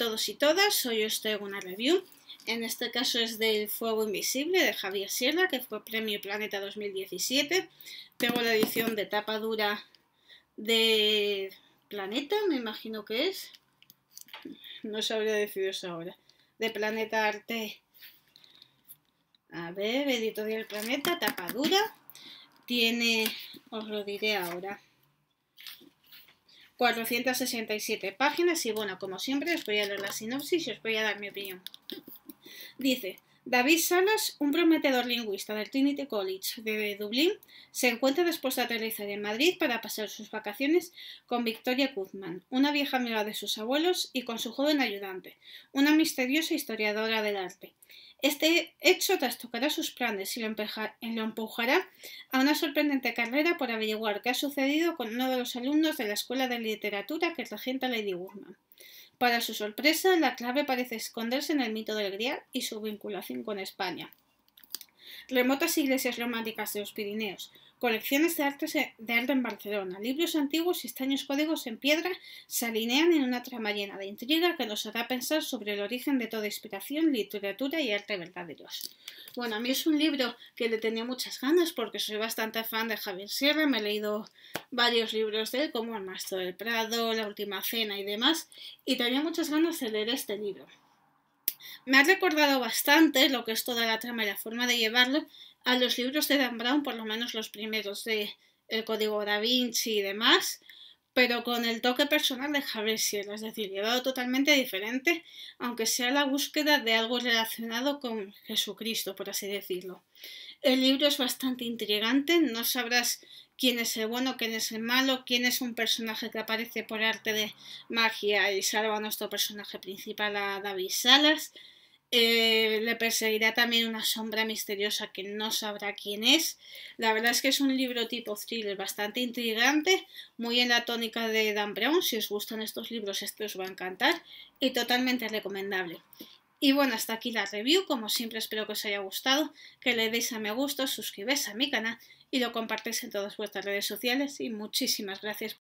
todos y todas, hoy os traigo una review. En este caso es del Fuego Invisible de Javier Sierra, que fue Premio Planeta 2017. Tengo la edición de tapa dura de Planeta, me imagino que es. No sabría eso ahora. De Planeta Arte. A ver, Editorial Planeta, tapa dura. Tiene, os lo diré ahora. 467 páginas y bueno, como siempre os voy a leer la sinopsis y os voy a dar mi opinión. Dice, David Salas, un prometedor lingüista del Trinity College de Dublín, se encuentra después de aterrizar en Madrid para pasar sus vacaciones con Victoria Guzmán, una vieja amiga de sus abuelos, y con su joven ayudante, una misteriosa historiadora del arte. Este hecho trastocará sus planes y lo, empujará a una sorprendente carrera por averiguar qué ha sucedido con uno de los alumnos de la Escuela de Literatura que regenta Lady Woodman. Para su sorpresa, la clave parece esconderse en el mito del Grial y su vinculación con España. Remotas iglesias románicas de los Pirineos, Colecciones de, artes e, de arte en Barcelona. Libros antiguos y extraños códigos en piedra se alinean en una trama llena de intriga que nos hará pensar sobre el origen de toda inspiración, literatura y arte verdaderos. Bueno, a mí es un libro que le tenía muchas ganas porque soy bastante fan de Javier Sierra. Me he leído varios libros de él, como El Maestro del Prado, La Última Cena y demás. Y tenía muchas ganas de leer este libro. Me ha recordado bastante lo que es toda la trama y la forma de llevarlo a los libros de Dan Brown, por lo menos los primeros de El Código Da Vinci y demás pero con el toque personal de Javier Sierra, es decir, llevado totalmente diferente, aunque sea la búsqueda de algo relacionado con Jesucristo, por así decirlo. El libro es bastante intrigante, no sabrás quién es el bueno, quién es el malo, quién es un personaje que aparece por arte de magia y salva a nuestro personaje principal, a David Salas, eh, le perseguirá también una sombra misteriosa que no sabrá quién es. La verdad es que es un libro tipo thriller bastante intrigante, muy en la tónica de Dan Brown. Si os gustan estos libros, este os va a encantar y totalmente recomendable. Y bueno, hasta aquí la review. Como siempre, espero que os haya gustado, que le deis a me gusta, suscribáis a mi canal y lo compartáis en todas vuestras redes sociales. Y muchísimas gracias.